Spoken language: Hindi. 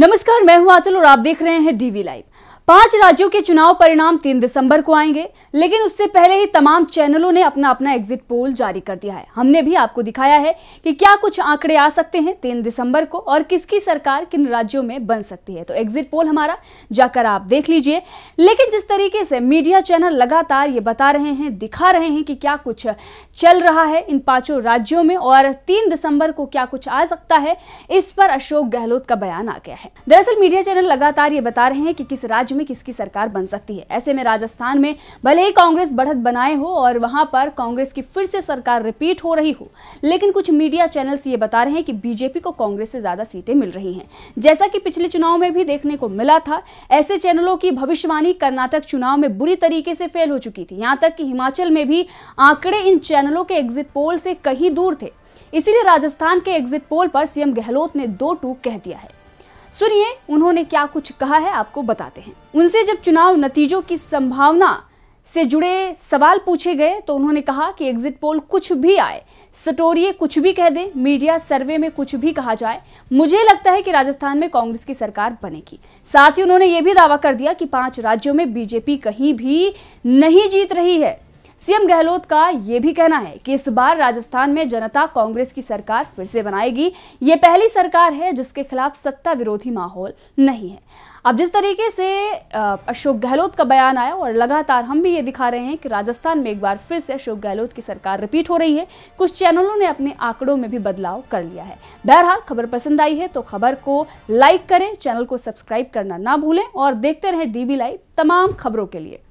नमस्कार मैं हूं आंचल और आप देख रहे हैं डीवी लाइव पांच राज्यों के चुनाव परिणाम तीन दिसंबर को आएंगे लेकिन उससे पहले ही तमाम चैनलों ने अपना अपना एग्जिट पोल जारी कर दिया है हमने भी आपको दिखाया है कि क्या कुछ आंकड़े आ सकते हैं तीन दिसंबर को और किसकी सरकार किन राज्यों में बन सकती है तो एग्जिट पोल हमारा जाकर आप देख लीजिए लेकिन जिस तरीके से मीडिया चैनल लगातार ये बता रहे हैं दिखा रहे हैं कि क्या कुछ चल रहा है इन पांचों राज्यों में और तीन दिसंबर को क्या कुछ आ सकता है इस पर अशोक गहलोत का बयान आ गया है दरअसल मीडिया चैनल लगातार ये बता रहे हैं कि किस राज्य में किसकी सरकार बन सकती है ऐसे में राजस्थान में भले ही कांग्रेस बढ़त बनाए हो और वहां पर कांग्रेस की फिर से सरकार रिपीट हो रही हो लेकिन कुछ मीडिया चैनल्स ये बता रहे हैं कि बीजेपी को कांग्रेस से ज्यादा सीटें मिल रही हैं जैसा कि पिछले चुनाव में भी देखने को मिला था ऐसे चैनलों की भविष्यवाणी कर्नाटक चुनाव में बुरी तरीके से फेल हो चुकी थी यहाँ तक कि हिमाचल में भी आंकड़े इन चैनलों के एग्जिट पोल से कहीं दूर थे इसीलिए राजस्थान के एग्जिट पोल पर सीएम गहलोत ने दो टूक कह दिया है सुनिए उन्होंने क्या कुछ कहा है आपको बताते हैं उनसे जब चुनाव नतीजों की संभावना से जुड़े सवाल पूछे गए तो उन्होंने कहा कि एग्जिट पोल कुछ भी आए सटोरिए कुछ भी कह दे मीडिया सर्वे में कुछ भी कहा जाए मुझे लगता है कि राजस्थान में कांग्रेस की सरकार बनेगी साथ ही उन्होंने ये भी दावा कर दिया कि पांच राज्यों में बीजेपी कहीं भी नहीं जीत रही है सीएम गहलोत का ये भी कहना है कि इस बार राजस्थान में जनता कांग्रेस की सरकार फिर से बनाएगी ये पहली सरकार है जिसके खिलाफ सत्ता विरोधी माहौल नहीं है अब जिस तरीके से अशोक गहलोत का बयान आया और लगातार हम भी ये दिखा रहे हैं कि राजस्थान में एक बार फिर से अशोक गहलोत की सरकार रिपीट हो रही है कुछ चैनलों ने अपने आंकड़ों में भी बदलाव कर लिया है बहरहाल खबर पसंद आई है तो खबर को लाइक करें चैनल को सब्सक्राइब करना ना भूलें और देखते रहें डीबी लाइव तमाम खबरों के लिए